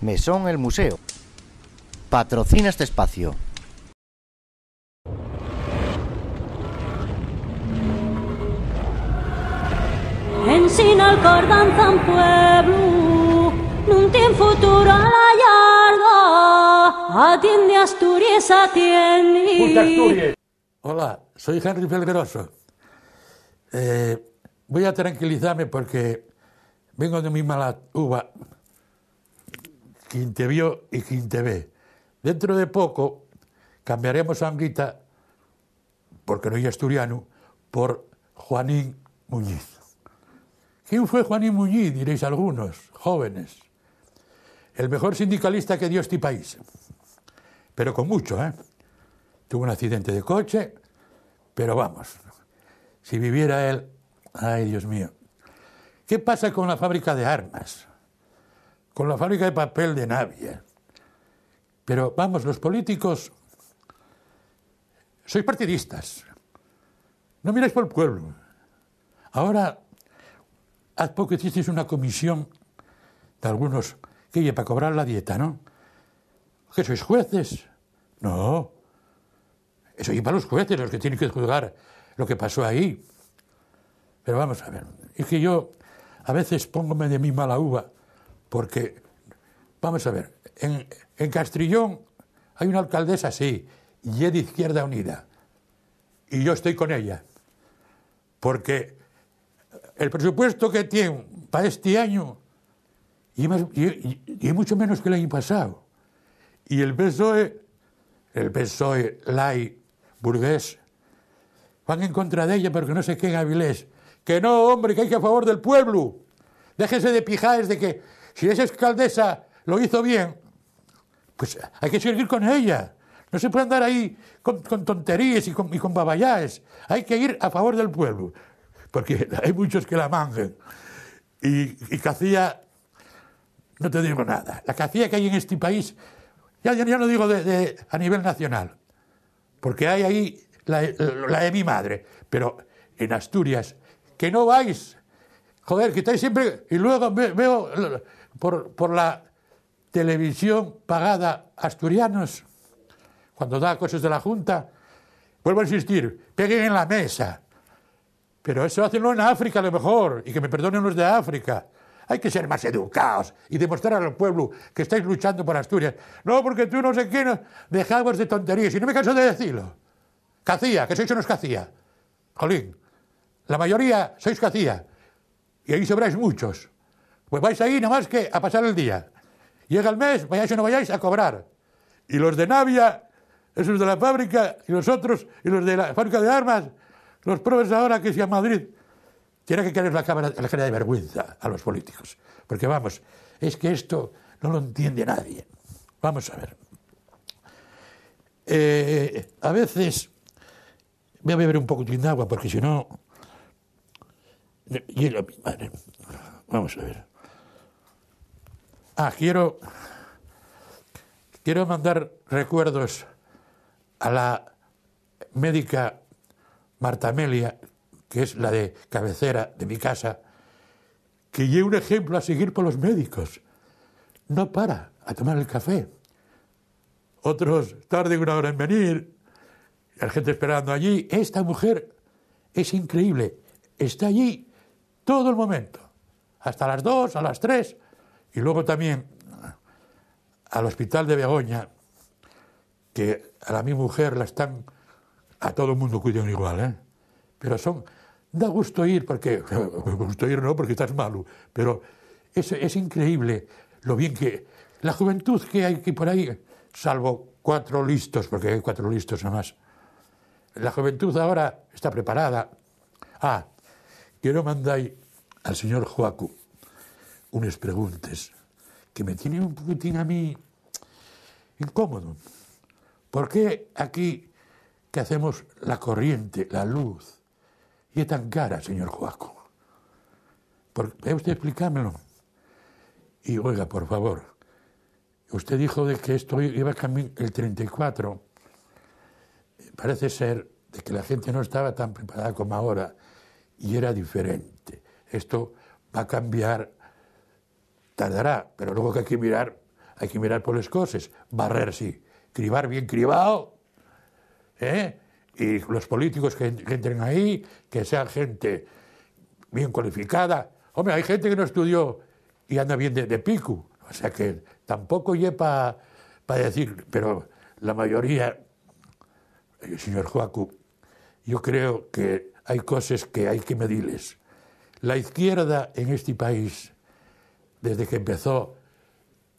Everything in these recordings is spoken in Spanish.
Mesón el Museo. Patrocina este espacio. En Sinalcor danza un pueblo, un tiene futuro a la yarda, atiende Asturias, atiende. Hola, soy Henry Felgueroso. Eh, voy a tranquilizarme porque vengo de mi mala uva vio y ve. Dentro de poco cambiaremos a Anguita, porque no es asturiano, por Juanín Muñiz. ¿Quién fue Juanín Muñiz? Diréis algunos, jóvenes. El mejor sindicalista que dio este país, pero con mucho, ¿eh? Tuvo un accidente de coche, pero vamos, si viviera él, ay Dios mío. ¿Qué pasa con la fábrica de armas? con la fábrica de papel de Navia. Pero vamos, los políticos sois partidistas, no miráis por el pueblo. Ahora, hace poco hicisteis una comisión de algunos que para cobrar la dieta, ¿no? Que sois jueces. No, eso y para los jueces, los que tienen que juzgar lo que pasó ahí. Pero vamos a ver, es que yo a veces póngome de mi mala uva porque, vamos a ver, en, Castrillón hay una alcaldesa así, y de Izquierda Unida, y yo estoy con ella, porque el presupuesto que tiene para este año y, mucho menos que el año pasado. Y el PSOE, el PSOE, Lai, Burgués, van en contra de ella porque no sé qué en Que no, hombre, que hay que a favor del pueblo. Déjese de pijares de que si esa alcaldesa lo hizo bien, pues hay que seguir con ella. No se puede andar ahí con, tonterías y con, y Hay que ir a favor del pueblo, porque hay muchos que la mangan. Y, y no te digo nada. La Cacía que hay en este país, ya, ya no digo de, a nivel nacional, porque hay ahí la, de mi madre, pero en Asturias, que no vais. Joder, que estáis siempre. Y luego veo por, la televisión pagada asturianos, cuando da cosas de la Junta, vuelvo a insistir, peguen en la mesa. Pero eso hacenlo en África a lo mejor, y que me perdonen los de África. Hay que ser más educados y demostrar al pueblo que estáis luchando por Asturias. No, porque tú no sé qué, no... de tonterías, y no me canso de decirlo. Cacía, que sois unos cacía. Jolín, la mayoría sois cacía, y ahí sobráis muchos. Pues vais ahí nomás que a pasar el día. Llega el mes, vayáis o no vayáis, a cobrar. Y los de Navia, esos de la fábrica, y los otros, y los de la fábrica de armas, los probes ahora que sea a Madrid, tiene que caer la cámara, la cara de vergüenza a los políticos. Porque vamos, es que esto no lo entiende nadie. Vamos a ver. Eh, a veces, voy a beber un poco de agua porque si no... Madre, vamos a ver. Ah, quiero, mandar recuerdos a la médica Marta Amelia, que es la de cabecera de mi casa, que lleve un ejemplo a seguir por los médicos. No para a tomar el café. Otros tarden una hora en venir, la gente esperando allí. Esta mujer es increíble. Está allí todo el momento. Hasta las dos, a las tres, y luego también al hospital de Begoña, que a la mi mujer la están, a todo el mundo cuidan igual, ¿eh? pero son, da gusto ir, porque, gusto ir no, porque estás malo, pero es, es increíble lo bien que, la juventud que hay aquí por ahí, salvo cuatro listos, porque hay cuatro listos nada la juventud ahora está preparada. Ah, quiero mandar al señor Joacu unas preguntas que me tienen un poquitín a mí incómodo. ¿Por qué aquí que hacemos la corriente, la luz, y es tan cara, señor Joaco? ¿Puede usted explicármelo? Y oiga, por favor, usted dijo de que esto iba a cambiar el 34. Parece ser de que la gente no estaba tan preparada como ahora y era diferente. Esto va a cambiar Tardará, pero luego que hay que mirar, hay que mirar por las cosas. Barrer sí, cribar bien cribado. ¿eh? Y los políticos que, entren ahí, que sean gente bien cualificada. Hombre, hay gente que no estudió y anda bien de, pico. O sea que tampoco lleva para decir, pero la mayoría, eh, señor Joacu, yo creo que hay cosas que hay que medirles. La izquierda en este país desde que empezó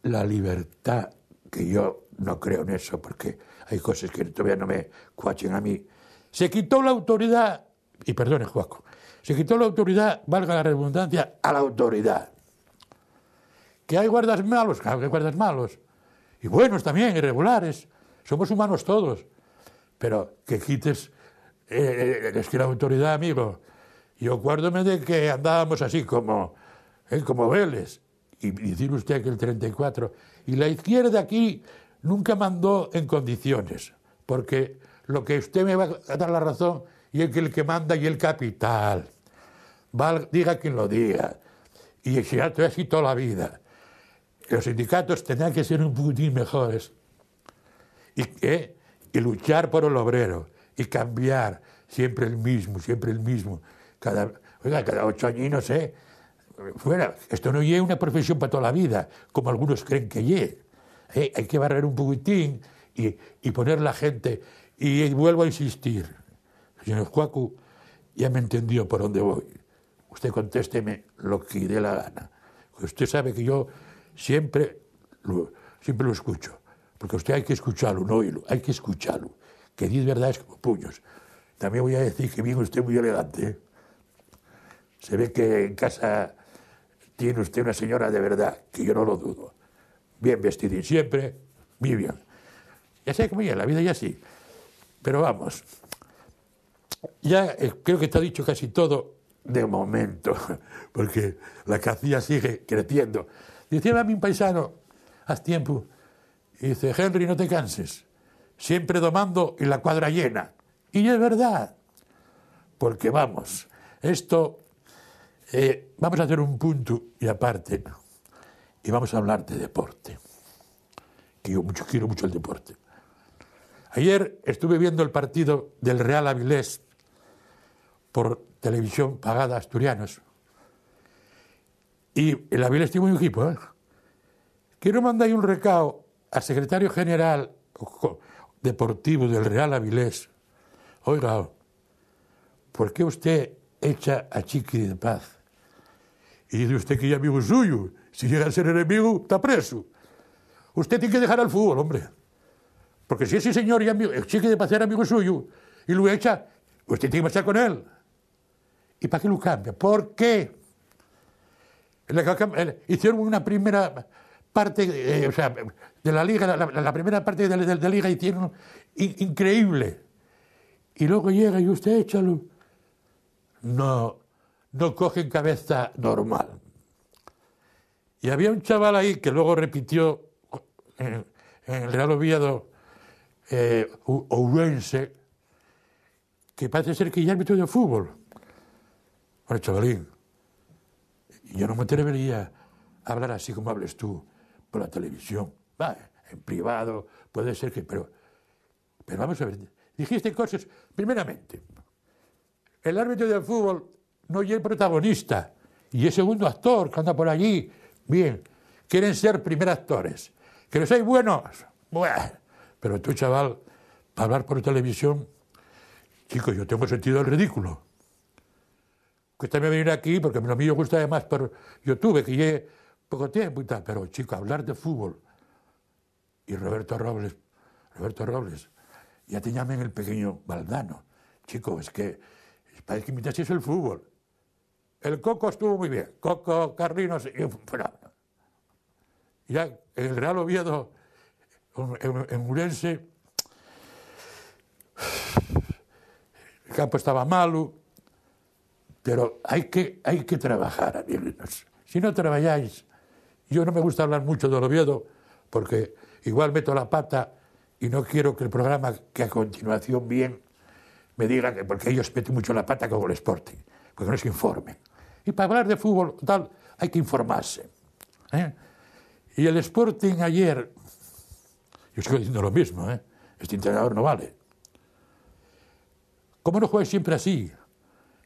la libertad, que yo no creo en eso porque hay cosas que todavía no me cuachen a mí, se quitó la autoridad, y perdone, Juaco, se quitó la autoridad, valga la redundancia, a la autoridad. Que hay guardas malos, claro que hay guardas malos, y buenos también, irregulares, somos humanos todos, pero que quites, eh, eh, es que la autoridad, amigo, yo acuérdome de que andábamos así como, eh, como Vélez, y decir usted que el 34, y la izquierda aquí nunca mandó en condiciones, porque lo que usted me va a dar la razón y el que, el que manda y el capital, diga quien lo diga, y el sindicato así toda la vida. Los sindicatos tenían que ser un poquitín mejores y, ¿eh? y luchar por el obrero y cambiar siempre el mismo, siempre el mismo. Cada, oiga, cada ocho años, ¿eh? fuera. Esto no es una profesión para toda la vida, como algunos creen que es. Eh, hay que barrer un poquitín y, poner la gente. Y vuelvo a insistir, señor Cuacu, ya me entendió por dónde voy. Usted contésteme lo que dé la gana. Usted sabe que yo siempre lo, siempre lo escucho, porque usted hay que escucharlo, no hay que escucharlo. Que dice verdades como puños. También voy a decir que bien usted muy elegante. ¿eh? Se ve que en casa tiene usted una señora de verdad, que yo no lo dudo. Bien vestida y siempre, muy bien. Ya sé cómo es la vida ya sí. Pero vamos, ya eh, creo que está dicho casi todo de momento, porque la cacilla sigue creciendo. Decía a mi paisano, hace tiempo, y dice, Henry, no te canses, siempre domando y la cuadra llena. Y es verdad, porque vamos, esto eh, vamos a hacer un punto y aparte y vamos a hablar de deporte, que yo mucho, quiero mucho el deporte. Ayer estuve viendo el partido del Real Avilés por televisión pagada asturianos y el Avilés tiene un equipo. ¿eh? Quiero mandar un recado al secretario general deportivo del Real Avilés. Oiga, ¿por qué usted echa a Chiqui de Paz? Y dice usted que ya amigo suyo. Si llega a ser enemigo, está preso. Usted tiene que dejar al fútbol, hombre. Porque si ese señor ya chique eh, de pasar amigo suyo y lo echa, usted tiene que marchar con él. ¿Y para qué lo cambia? ¿Por qué? Hicieron una primera parte, eh, o sea, de la liga, la, primera parte de la, liga hicieron increíble. Y luego llega y usted échalo. No, no cogen cabeza normal. Y había un chaval ahí que luego repitió en, el Real Oviedo eh, Ourense, que parece ser que ya árbitro de fútbol. Bueno, chavalín, yo no me atrevería a hablar así como hables tú por la televisión. Va, en privado, puede ser que... Pero, pero vamos a ver, dijiste cosas, primeramente, el árbitro de fútbol no, y el protagonista, y el segundo actor que anda por allí. Bien, quieren ser primer actores. Que los hay buenos, pero tú, chaval, para hablar por televisión, chico, yo tengo sentido el ridículo. Cuéntame venir aquí porque a mí me gusta además por tuve que lleve poco tiempo y pero chico, hablar de fútbol. Y Roberto Robles, Roberto Robles, ya te llamen el pequeño Baldano Chico, es que parece que es el fútbol. El Coco estuvo muy bien. Coco, Carlinos y Ya el Real Oviedo, en, el campo estaba malo, pero hay que, hay que trabajar, amigos. Si no trabajáis, yo no me gusta hablar mucho del Oviedo, porque igual meto la pata y no quiero que el programa que a continuación bien me diga que porque ellos meten mucho la pata con el Sporting, porque no se informen. Y para hablar de fútbol tal hay que informarse. ¿eh? Y el Sporting ayer, yo sigo diciendo lo mismo, ¿eh? este entrenador no vale. ¿Cómo no jugáis siempre así?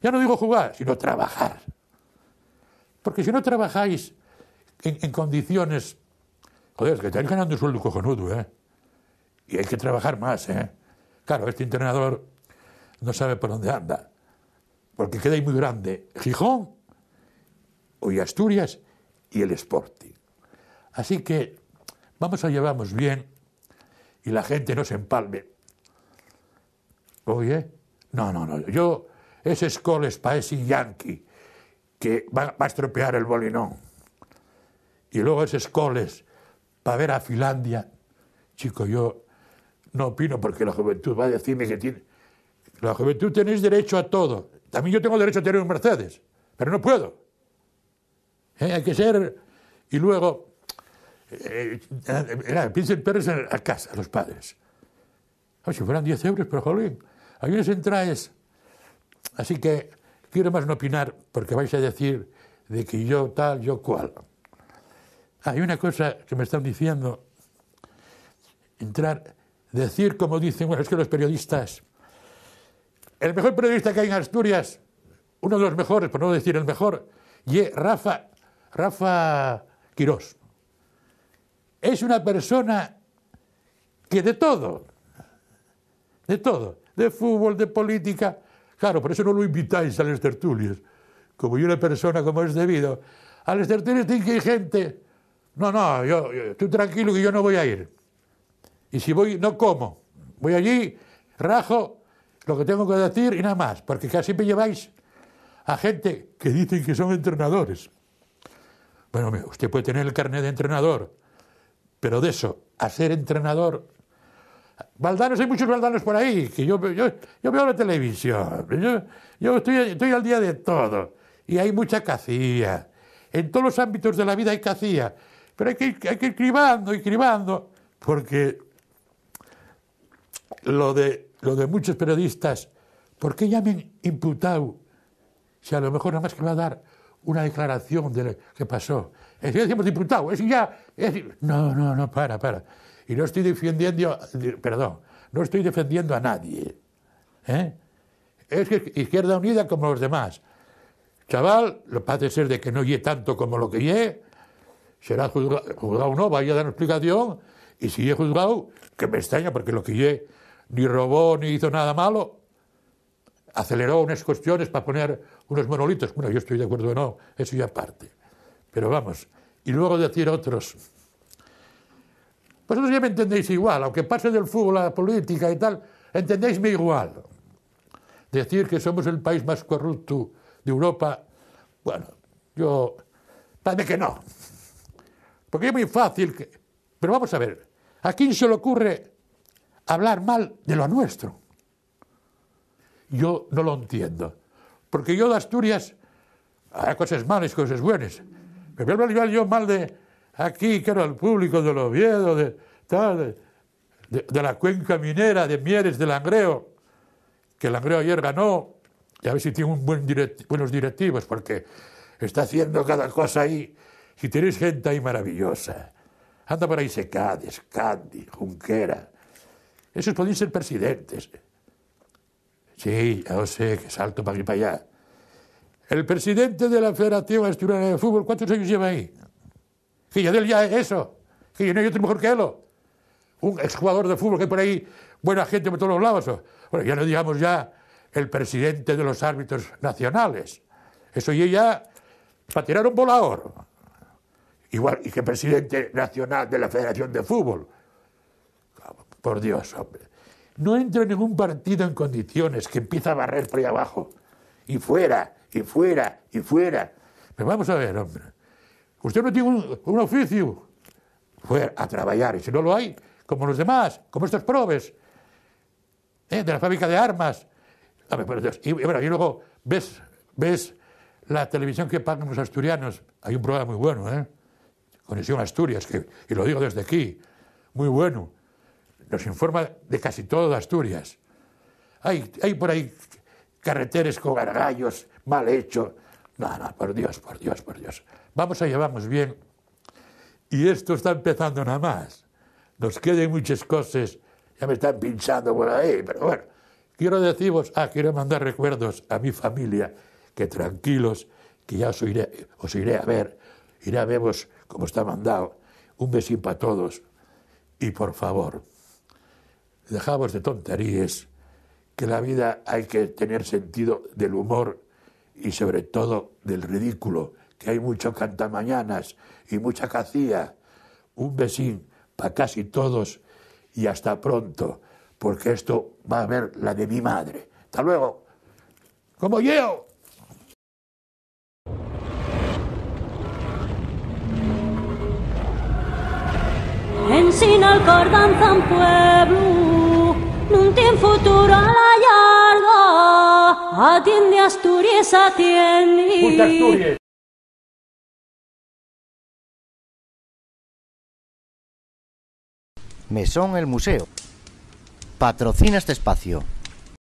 Ya no digo jugar, sino trabajar. Porque si no trabajáis en, condiciones... Joder, es que estáis ganando un sueldo cojonudo, ¿eh? Y hay que trabajar más, ¿eh? Claro, este entrenador no sabe por dónde anda. Porque queda ahí muy grande. Gijón hoy Asturias y el Sporting. Así que vamos a llevarnos bien y la gente no se empalme. Oye, no, no, no, yo, ese Scholes es para ese yankee que va, a estropear el bolinón. Y luego ese Scholes para ver a Finlandia. Chico, yo no opino porque la juventud va a decirme que tiene... La juventud tenéis derecho a todo. También yo tengo derecho a tener un Mercedes, pero no puedo. ¿eh? Hay que ser... Y luego, eh, eh, eh piensen a en la casa, los padres. Ah, si fueran 10 euros, pero jolín, Hay unas entráis. Así que quiero más no opinar, porque vais a decir de que yo tal, yo cual. Hay una cosa que me están diciendo, entrar, decir como dicen, bueno, es que los periodistas, el mejor periodista que hay en Asturias, uno de los mejores, por no decir el mejor, y Rafa Rafa Quirós. Es una persona que de todo, de todo, de fútbol, de política, claro, por eso no lo invitáis a las tertulias, como yo una persona como es debido. A las tertulias tiene que hay gente, no, no, yo, tú tranquilo que yo no voy a ir. Y si voy, no como. Voy allí, rajo lo que tengo que decir y nada más, porque casi me lleváis a gente que dicen que son entrenadores. Bueno, usted puede tener el carnet de entrenador, pero de eso, a ser entrenador. Valdanos, hay muchos valdanos por ahí, que yo, yo, veo la televisión, yo, estoy, al día de todo, y hay mucha cacía. En todos los ámbitos de la vida hay cacía, pero hay que, ir, hay ir cribando y cribando, porque lo de, muchos periodistas, ¿por qué llamen imputado? Si a lo mejor nada más que va a dar una declaración de lo que pasó. Es que decimos, diputado, es ya... No, no, no, para, para. Y no estoy defendiendo, perdón, no estoy defendiendo a nadie. ¿eh? Es que Izquierda Unida como los demás. Chaval, lo parece ser de que no oye tanto como lo que oye, será juzgado, no, vaya a dar una explicación, y si he juzgado, que me extraña, porque lo que oye ni robó ni hizo nada malo, aceleró unas cuestiones para poner unos monolitos. Bueno, yo estoy de acuerdo o no, eso ya parte. Pero vamos, y luego decir otros. Vosotros ya me entendéis igual, aunque pase del fútbol a la política y tal, entendéisme igual. Decir que somos el país más corrupto de Europa, bueno, yo. mí que no. Porque es muy fácil que. Pero vamos a ver, ¿a quién se le ocurre hablar mal de lo nuestro? yo no lo entiendo. Porque yo de Asturias, hay cosas malas, cosas buenas. Me voy a yo mal de aquí, que al público del Oviedo, de, tal, de, la cuenca minera, de Mieres, de Langreo, que Langreo ayer ganó, y a ver si tiene buenos directivos, porque está haciendo cada cosa ahí. Si tenéis gente ahí maravillosa, anda por ahí Secades, Candy, Junquera, esos podéis ser presidentes. Sí, ya lo sé, que salto para aquí para allá. El presidente de la Federación Asturiana de Fútbol, ¿cuántos años lleva ahí? Que ya él ya es eso, que yo no hay otro mejor que él. Un exjugador de fútbol que por ahí, buena gente por todos los lados. Bueno, ya no digamos ya el presidente de los árbitros nacionales. Eso y ella para tirar un volador. Igual, y que presidente nacional de la Federación de Fútbol. Por Dios, hombre. No entra ningún partido en condiciones que empieza a barrer por ahí abajo. Y fuera, y fuera, y fuera. Pero vamos a ver, hombre. Usted no tiene un, oficio. Fuera a trabajar. Y si no lo hay, como los demás, como estos probes. ¿eh? De la fábrica de armas. Y, luego ves, ves la televisión que pagan los asturianos. Hay un programa muy bueno, ¿eh? Conexión Asturias, y lo digo desde aquí, muy bueno nos informa de casi todo de Asturias. Hay, por ahí carreteres con gargallos, mal hechos, No, no, por Dios, por Dios, por Dios. Vamos a vamos bien. Y esto está empezando nada más. Nos quedan muchas cosas. Ya me están pinchando por ahí, pero bueno. Quiero deciros, ah, quiero mandar recuerdos a mi familia, que tranquilos, que ya os iré, os iré a ver, iré a veros como está mandado. Un besín para todos y por favor, Dejamos de tonterías, que la vida hay que tener sentido del humor y sobre todo del ridículo, que hay mucho cantamañanas y mucha cacía. Un besín para casi todos y hasta pronto, porque esto va a ver la de mi madre. Hasta luego. Como yo. En pueblo futuro Atiende Asturias, atiende. Mesón el Museo. Patrocina este espacio.